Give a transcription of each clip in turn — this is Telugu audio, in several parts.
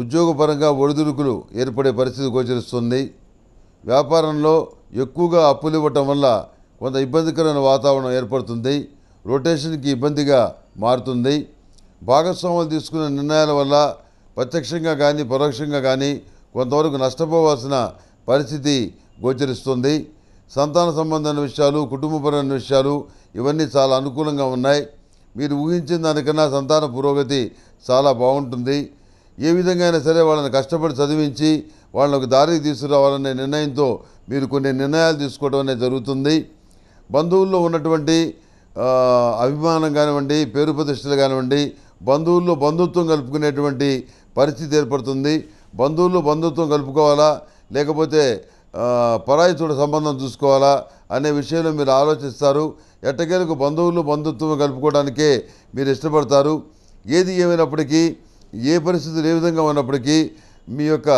ఉద్యోగపరంగా ఒడిదుడుకులు ఏర్పడే పరిస్థితి గోచరిస్తుంది వ్యాపారంలో ఎక్కువగా అప్పులు ఇవ్వటం వల్ల కొంత ఇబ్బందికరమైన వాతావరణం ఏర్పడుతుంది రొటేషన్కి ఇబ్బందిగా మారుతుంది భాగస్వాములు తీసుకునే నిర్ణయాల వల్ల ప్రత్యక్షంగా కానీ పరోక్షంగా కానీ కొంతవరకు నష్టపోవాల్సిన పరిస్థితి గోచరిస్తుంది సంతాన సంబంధమైన విషయాలు కుటుంబపరమైన విషయాలు ఇవన్నీ చాలా అనుకూలంగా ఉన్నాయి మీరు ఊహించిన దానికన్నా సంతాన పురోగతి చాలా బాగుంటుంది ఏ విధంగా అయినా సరే వాళ్ళని కష్టపడి చదివించి వాళ్ళకు దారికి తీసుకురావాలనే నిర్ణయంతో మీరు కొన్ని నిర్ణయాలు తీసుకోవడం అనేది జరుగుతుంది బంధువుల్లో ఉన్నటువంటి అభిమానం కానివ్వండి పేరు ప్రతిష్టలు కానివ్వండి బంధువుల్లో బంధుత్వం కలుపుకునేటువంటి పరిస్థితి ఏర్పడుతుంది బంధువుల్లో బంధుత్వం కలుపుకోవాలా లేకపోతే పరాయి చూడ సంబంధం చూసుకోవాలా అనే విషయంలో మీరు ఆలోచిస్తారు ఎట్టకేలకు బంధువులు బంధుత్వం కలుపుకోవడానికే మీరు ఇష్టపడతారు ఏది ఏమైనప్పటికీ ఏ పరిస్థితులు ఏ విధంగా ఉన్నప్పటికీ మీ యొక్క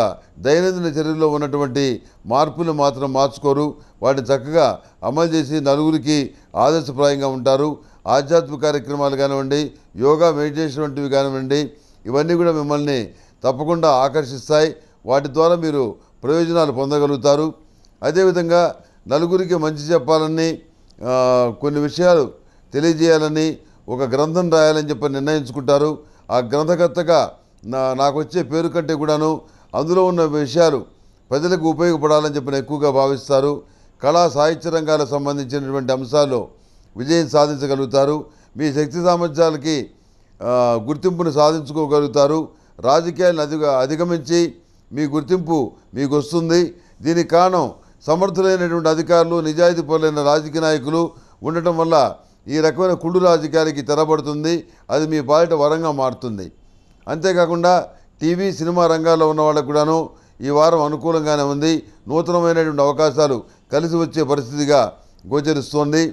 దైనందిన చర్యల్లో ఉన్నటువంటి మార్పులు మాత్రం మార్చుకోరు వాటిని చక్కగా అమలు చేసి నలుగురికి ఆదర్శప్రాయంగా ఉంటారు ఆధ్యాత్మిక కార్యక్రమాలు కానివ్వండి యోగా మెడిటేషన్ వంటివి కానివ్వండి ఇవన్నీ కూడా మిమ్మల్ని తప్పకుండా ఆకర్షిస్తాయి వాటి ద్వారా మీరు ప్రయోజనాలు పొందగలుగుతారు అదేవిధంగా నలుగురికి మంచి చెప్పాలని కొన్ని విషయాలు తెలియజేయాలని ఒక గ్రంథం రాయాలని చెప్పి నిర్ణయించుకుంటారు ఆ గ్రంథకర్తగా నా నాకు వచ్చే పేరు కంటే కూడాను అందులో ఉన్న విషయాలు ప్రజలకు ఉపయోగపడాలని చెప్పిన ఎక్కువగా భావిస్తారు కళా సాహిత్య రంగాలకు సంబంధించినటువంటి అంశాల్లో విజయం సాధించగలుగుతారు మీ శక్తి సామర్థ్యాలకి గుర్తింపును సాధించుకోగలుగుతారు రాజకీయాలను అధిగ అధిగమించి మీ గుర్తింపు మీకు వస్తుంది దీనికి కారణం సమర్థులైనటువంటి అధికారులు నిజాయితీ పరులైన రాజకీయ నాయకులు ఉండటం వల్ల ఈ రకమైన కుళ్ళు రాజకీయాలకి తెరబడుతుంది అది మీ పాలిట వరంగా మారుతుంది అంతేకాకుండా టీవీ సినిమా రంగాల్లో ఉన్న వాళ్ళకు కూడాను ఈ వారం అనుకూలంగానే ఉంది నూతనమైనటువంటి అవకాశాలు కలిసి వచ్చే పరిస్థితిగా గోచరిస్తోంది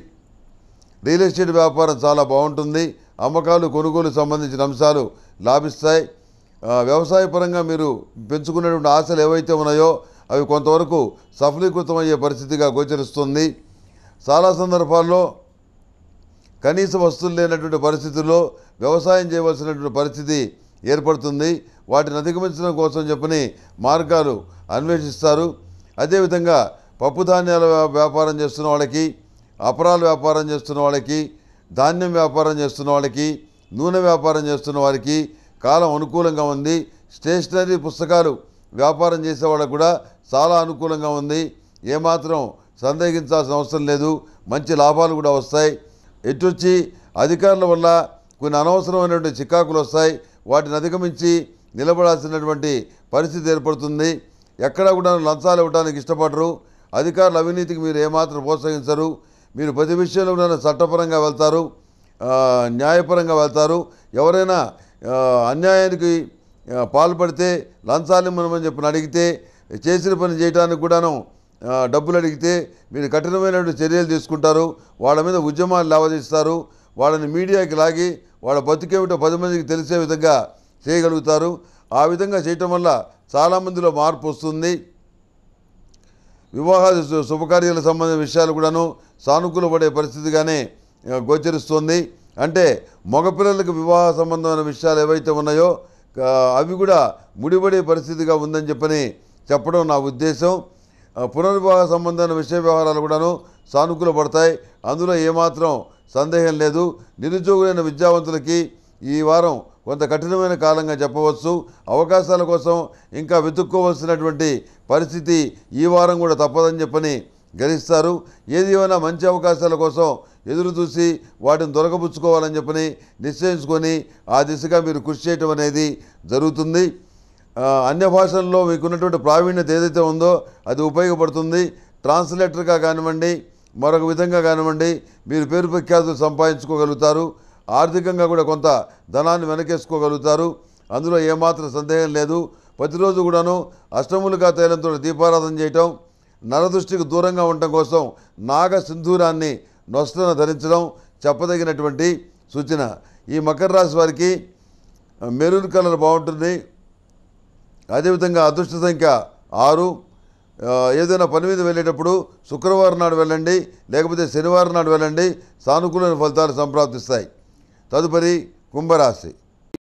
రియల్ ఎస్టేట్ వ్యాపారం చాలా బాగుంటుంది అమ్మకాలు కొనుగోలు సంబంధించిన అంశాలు లాభిస్తాయి వ్యవసాయపరంగా మీరు పెంచుకునేటువంటి ఆశలు ఏవైతే ఉన్నాయో అవి కొంతవరకు సఫలీకృతమయ్యే పరిస్థితిగా గోచరిస్తుంది చాలా సందర్భాల్లో కనీస వస్తువులు లేనటువంటి పరిస్థితుల్లో వ్యవసాయం చేయవలసినటువంటి పరిస్థితి ఏర్పడుతుంది వాటిని అధిగమించడం కోసం చెప్పని మార్గాలు అన్వేషిస్తారు అదేవిధంగా పప్పు ధాన్యాల వ్యాపారం చేస్తున్న వాళ్ళకి అపరాలు వ్యాపారం చేస్తున్న వాళ్ళకి ధాన్యం వ్యాపారం చేస్తున్న వాళ్ళకి నూనె వ్యాపారం చేస్తున్న వారికి కాలం అనుకూలంగా ఉంది స్టేషనరీ పుస్తకాలు వ్యాపారం చేసే వాళ్ళకు కూడా చాలా అనుకూలంగా ఉంది ఏమాత్రం సందేహించాల్సిన అవసరం లేదు మంచి లాభాలు కూడా వస్తాయి వచ్చి అధికారుల వల్ల కొన్ని అనవసరమైనటువంటి చికాకులు వస్తాయి వాటిని అధిగమించి నిలబడాల్సినటువంటి పరిస్థితి ఏర్పడుతుంది ఎక్కడా కూడా లంచాలు ఇవ్వడానికి ఇష్టపడరు అధికారుల అవినీతికి మీరు ఏమాత్రం ప్రోత్సహించరు మీరు ప్రతి విషయంలో కూడా చట్టపరంగా వెళ్తారు న్యాయపరంగా వెళ్తారు ఎవరైనా అన్యాయానికి పాల్పడితే మనమని చెప్పి అడిగితే చేసిన పని చేయడానికి కూడాను డబ్బులు అడిగితే మీరు కఠినమైనటువంటి చర్యలు తీసుకుంటారు వాళ్ళ మీద ఉద్యమాలు లావదీస్తారు వాళ్ళని మీడియాకి లాగి వాళ్ళ బతుకేమిటో పది మందికి తెలిసే విధంగా చేయగలుగుతారు ఆ విధంగా చేయటం వల్ల చాలామందిలో మార్పు వస్తుంది వివాహ శుభకార్యాల సంబంధించిన విషయాలు కూడాను సానుకూల పడే పరిస్థితిగానే గోచరిస్తుంది అంటే మగపిల్లలకు వివాహ సంబంధమైన విషయాలు ఏవైతే ఉన్నాయో అవి కూడా ముడిపడే పరిస్థితిగా ఉందని చెప్పని చెప్పడం నా ఉద్దేశం పునర్వివాహ సంబంధమైన విషయ వ్యవహారాలు కూడాను సానుకూల పడతాయి అందులో ఏమాత్రం సందేహం లేదు నిరుద్యోగులైన విద్యావంతులకి ఈ వారం కొంత కఠినమైన కాలంగా చెప్పవచ్చు అవకాశాల కోసం ఇంకా వెతుక్కోవలసినటువంటి పరిస్థితి ఈ వారం కూడా తప్పదని చెప్పని గ్రహిస్తారు ఏది ఏమైనా మంచి అవకాశాల కోసం ఎదురు చూసి వాటిని దొరకపుచ్చుకోవాలని చెప్పని నిశ్చయించుకొని ఆ దిశగా మీరు కృషి చేయటం అనేది జరుగుతుంది అన్య భాషల్లో మీకున్నటువంటి ప్రావీణ్యత ఏదైతే ఉందో అది ఉపయోగపడుతుంది ట్రాన్స్లేటర్గా కానివ్వండి మరొక విధంగా కానివ్వండి మీరు పేరు ప్రఖ్యాతులు సంపాదించుకోగలుగుతారు ఆర్థికంగా కూడా కొంత ధనాన్ని వెనకేసుకోగలుగుతారు అందులో ఏమాత్రం సందేహం లేదు ప్రతిరోజు కూడాను అష్టములుగా తేలంతో దీపారాధన చేయటం నరదృష్టికి దూరంగా ఉండటం కోసం నాగ సింధూరాన్ని నొసలను ధరించడం చెప్పదగినటువంటి సూచన ఈ మకర రాశి వారికి మెరూన్ కలర్ బాగుంటుంది అదేవిధంగా అదృష్ట సంఖ్య ఆరు ఏదైనా పని మీద వెళ్ళేటప్పుడు శుక్రవారం నాడు వెళ్ళండి లేకపోతే శనివారం నాడు వెళ్ళండి సానుకూల ఫలితాలు సంప్రాప్తిస్తాయి తదుపరి కుంభరాశి